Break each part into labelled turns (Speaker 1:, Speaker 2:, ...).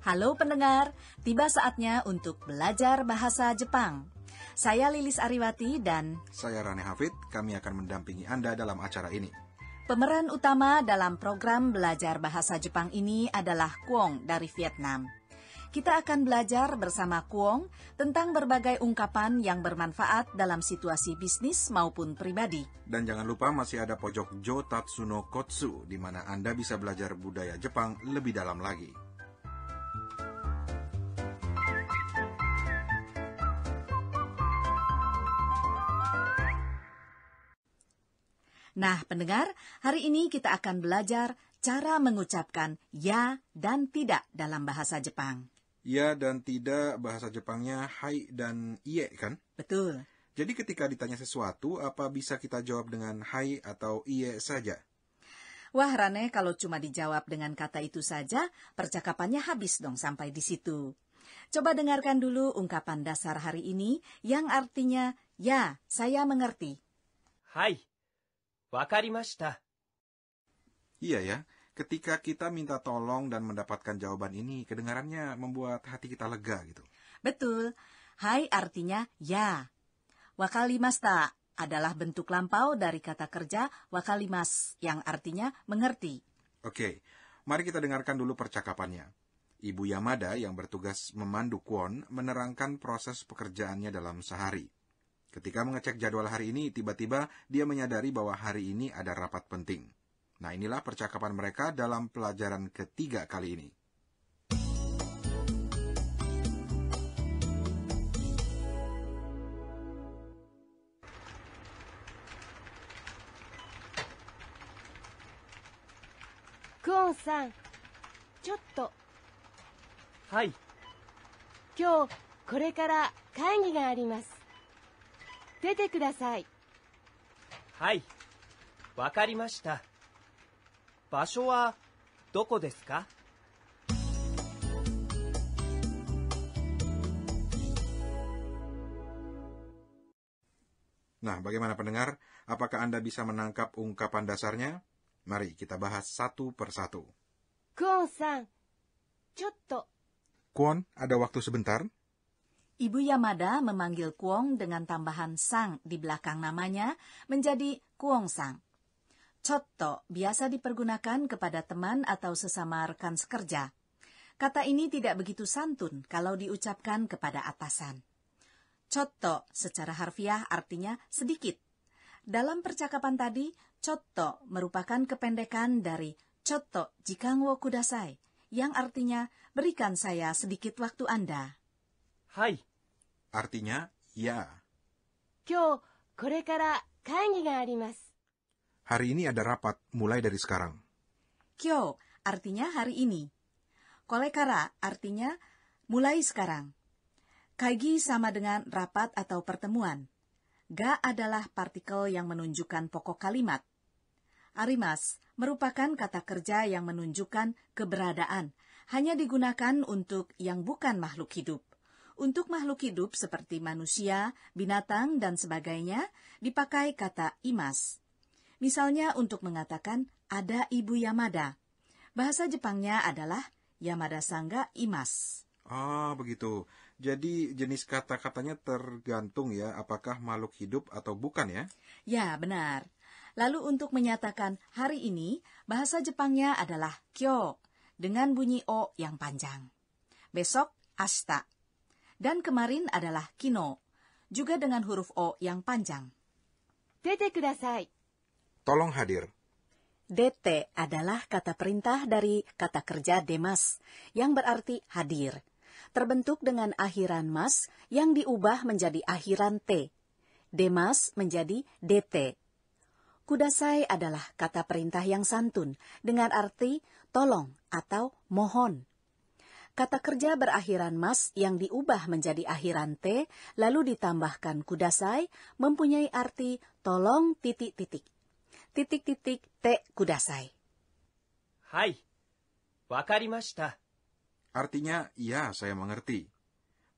Speaker 1: Halo pendengar, tiba saatnya untuk belajar bahasa Jepang. Saya Lilis Ariwati dan
Speaker 2: saya Rane Hafid, kami akan mendampingi Anda dalam acara ini.
Speaker 1: Pemeran utama dalam program belajar bahasa Jepang ini adalah Kwong dari Vietnam. Kita akan belajar bersama Kwong tentang berbagai ungkapan yang bermanfaat dalam situasi bisnis maupun pribadi.
Speaker 2: Dan jangan lupa masih ada pojok Jo Tatsuno Kotsu di mana Anda bisa belajar budaya Jepang lebih dalam lagi.
Speaker 1: Nah, pendengar, hari ini kita akan belajar cara mengucapkan ya dan tidak dalam bahasa Jepang.
Speaker 2: Ya dan tidak bahasa Jepangnya hai dan iye kan? Betul. Jadi ketika ditanya sesuatu, apa bisa kita jawab dengan hai atau iye saja?
Speaker 1: Wah, Rane, kalau cuma dijawab dengan kata itu saja, percakapannya habis dong sampai di situ. Coba dengarkan dulu ungkapan dasar hari ini yang artinya, ya, saya mengerti.
Speaker 2: Hai, Wakarimashita. Iya ya, ketika kita minta tolong dan mendapatkan jawaban ini, kedengarannya membuat hati kita lega gitu.
Speaker 1: Betul. Hai artinya ya. Wakalimasta adalah bentuk lampau dari kata kerja wakalimas yang artinya mengerti.
Speaker 2: Oke, mari kita dengarkan dulu percakapannya. Ibu Yamada yang bertugas memandu Kwon menerangkan proses pekerjaannya dalam sehari. Ketika mengecek jadwal hari ini, tiba-tiba dia menyadari bahwa hari ini ada rapat penting. Nah, inilah percakapan mereka dalam pelajaran ketiga kali ini.
Speaker 1: Kuon san, chotto. Hai. Kyou, kore kara kaigi ga arimasu. 出てくださいはいわかりました場所はどこですか
Speaker 2: Nah, bagaimana pendengar? Apakah Anda bisa menangkap ungkapan dasarnya? Mari kita bahas satu per satu.
Speaker 1: Kwon-san,
Speaker 2: Kwon, ada waktu sebentar?
Speaker 1: Ibu Yamada memanggil Kuong dengan tambahan sang di belakang namanya menjadi Kuong Sang. Cotto biasa dipergunakan kepada teman atau sesama rekan sekerja. Kata ini tidak begitu santun kalau diucapkan kepada atasan. Cotto secara harfiah artinya sedikit. Dalam percakapan tadi, cotto merupakan kependekan dari cotto jikangwo kudasai, yang artinya berikan saya sedikit waktu Anda.
Speaker 2: Hai, Artinya, ya. Hari ini ada rapat, mulai dari sekarang.
Speaker 1: Kyo artinya hari ini. Kolekara artinya mulai sekarang. Kaigi sama dengan rapat atau pertemuan. Ga adalah partikel yang menunjukkan pokok kalimat. Arimas merupakan kata kerja yang menunjukkan keberadaan, hanya digunakan untuk yang bukan makhluk hidup. Untuk makhluk hidup seperti manusia, binatang, dan sebagainya, dipakai kata imas. Misalnya untuk mengatakan ada Ibu Yamada. Bahasa Jepangnya adalah Yamada Sangga Imas.
Speaker 2: Ah, begitu. Jadi jenis kata-katanya tergantung ya apakah makhluk hidup atau bukan ya?
Speaker 1: Ya, benar. Lalu untuk menyatakan hari ini, bahasa Jepangnya adalah kyo dengan bunyi o yang panjang. Besok, asta. Dan kemarin adalah kino, juga dengan huruf O yang panjang. Dete kudasai.
Speaker 2: Tolong hadir.
Speaker 1: Dete adalah kata perintah dari kata kerja demas, yang berarti hadir. Terbentuk dengan akhiran mas yang diubah menjadi akhiran te. Demas menjadi dete. Kudasai adalah kata perintah yang santun dengan arti tolong atau mohon. Kata kerja berakhiran mas yang diubah menjadi akhiran te, lalu ditambahkan kudasai, mempunyai arti tolong titik-titik. Titik-titik te kudasai. Hai, wakarimashita.
Speaker 2: Artinya, ya saya mengerti.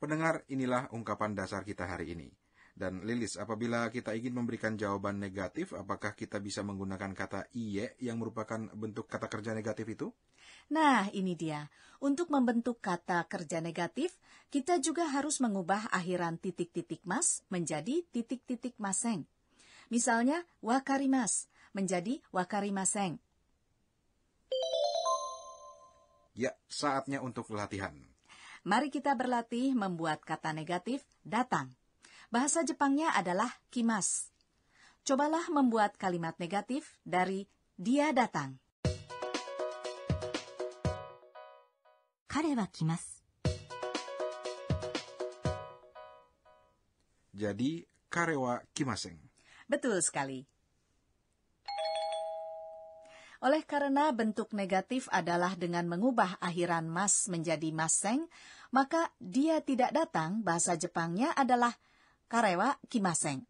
Speaker 2: Pendengar, inilah ungkapan dasar kita hari ini. Dan Lilis, apabila kita ingin memberikan jawaban negatif, apakah kita bisa menggunakan kata iye yang merupakan bentuk kata kerja negatif itu?
Speaker 1: Nah, ini dia. Untuk membentuk kata kerja negatif, kita juga harus mengubah akhiran titik-titik mas menjadi titik-titik maseng. Misalnya, wakarimas menjadi wakarimaseng.
Speaker 2: Ya, saatnya untuk latihan.
Speaker 1: Mari kita berlatih membuat kata negatif datang. Bahasa Jepangnya adalah kimas. Cobalah membuat kalimat negatif dari dia datang. Kare wa
Speaker 2: Jadi, karewa kimaseng.
Speaker 1: Betul sekali. Oleh karena bentuk negatif adalah dengan mengubah akhiran mas menjadi maseng, maka dia tidak datang bahasa Jepangnya adalah Karewa Kimaseng.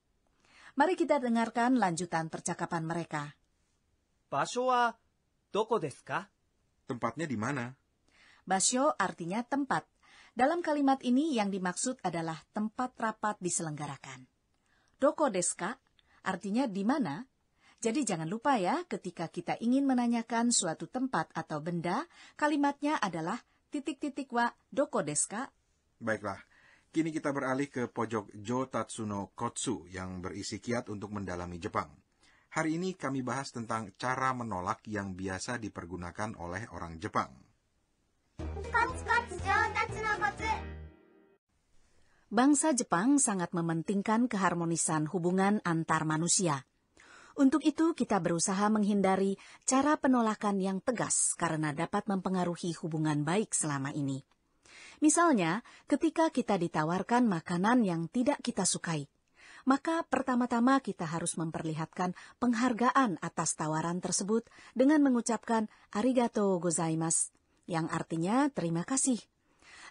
Speaker 1: Mari kita dengarkan lanjutan percakapan mereka.
Speaker 2: Basho wa doko desu ka? Tempatnya di mana?
Speaker 1: Basho artinya tempat. Dalam kalimat ini yang dimaksud adalah tempat rapat diselenggarakan. Doko deska artinya di mana? Jadi jangan lupa ya ketika kita ingin menanyakan suatu tempat atau benda, kalimatnya adalah titik-titik wa doko deska.
Speaker 2: Baiklah, Kini kita beralih ke pojok Jo Tatsuno Kotsu yang berisi kiat untuk mendalami Jepang. Hari ini kami bahas tentang cara menolak yang biasa dipergunakan oleh orang Jepang.
Speaker 1: Kotsu jo, Tatsuno kotsu. Bangsa Jepang sangat mementingkan keharmonisan hubungan antar manusia. Untuk itu, kita berusaha menghindari cara penolakan yang tegas karena dapat mempengaruhi hubungan baik selama ini. Misalnya, ketika kita ditawarkan makanan yang tidak kita sukai, maka pertama-tama kita harus memperlihatkan penghargaan atas tawaran tersebut dengan mengucapkan arigato gozaimasu, yang artinya terima kasih.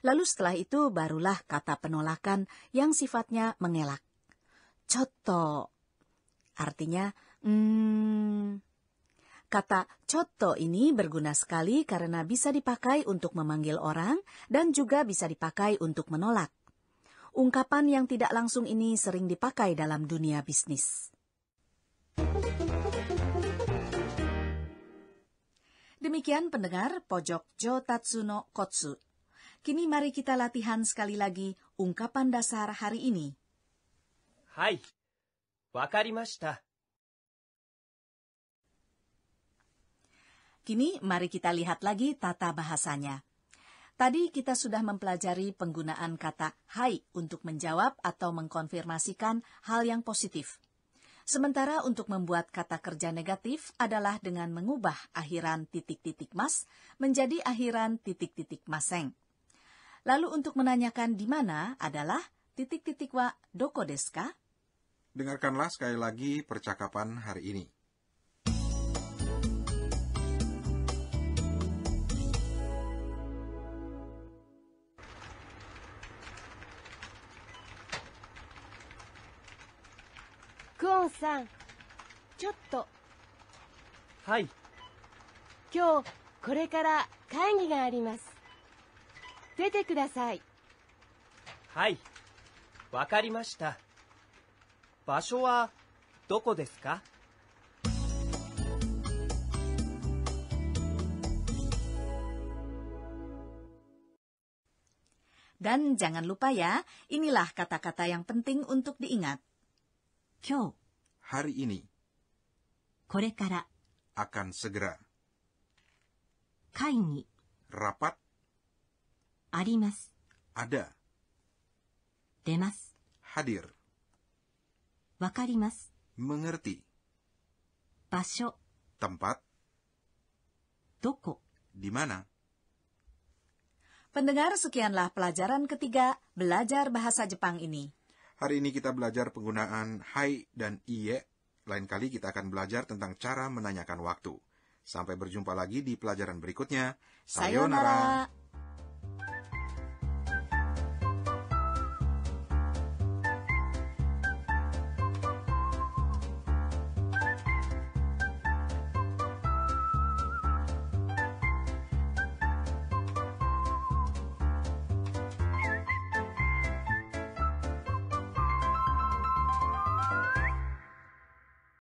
Speaker 1: Lalu setelah itu barulah kata penolakan yang sifatnya mengelak. Coto, artinya, hmm, Kata cotto ini berguna sekali karena bisa dipakai untuk memanggil orang dan juga bisa dipakai untuk menolak. Ungkapan yang tidak langsung ini sering dipakai dalam dunia bisnis. Demikian pendengar pojok Jo Tatsuno Kotsu. Kini mari kita latihan sekali lagi ungkapan dasar hari ini. Hai, wakarimashita. Kini mari kita lihat lagi tata bahasanya. Tadi kita sudah mempelajari penggunaan kata hai untuk menjawab atau mengkonfirmasikan hal yang positif. Sementara untuk membuat kata kerja negatif adalah dengan mengubah akhiran titik-titik mas menjadi akhiran titik-titik maseng. Lalu untuk menanyakan di mana adalah titik-titik wa doko deska?
Speaker 2: Dengarkanlah sekali lagi percakapan hari ini.
Speaker 1: クオンさんちょっとはい今日これから会議があります出てくださいはいわかりました場所はどこですか Dan jangan lupa ya, inilah kata-kata yang penting untuk diingat. Hari
Speaker 2: ini, akan segera, 会議、rapat, mengerti 出ます、hadir, tempat 場所、tempat, di mana.
Speaker 1: Pendengar, sekianlah pelajaran ketiga belajar bahasa Jepang ini.
Speaker 2: Hari ini kita belajar penggunaan hai dan iye. Lain kali kita akan belajar tentang cara menanyakan waktu. Sampai berjumpa lagi di pelajaran berikutnya. Sayonara. Sayonara.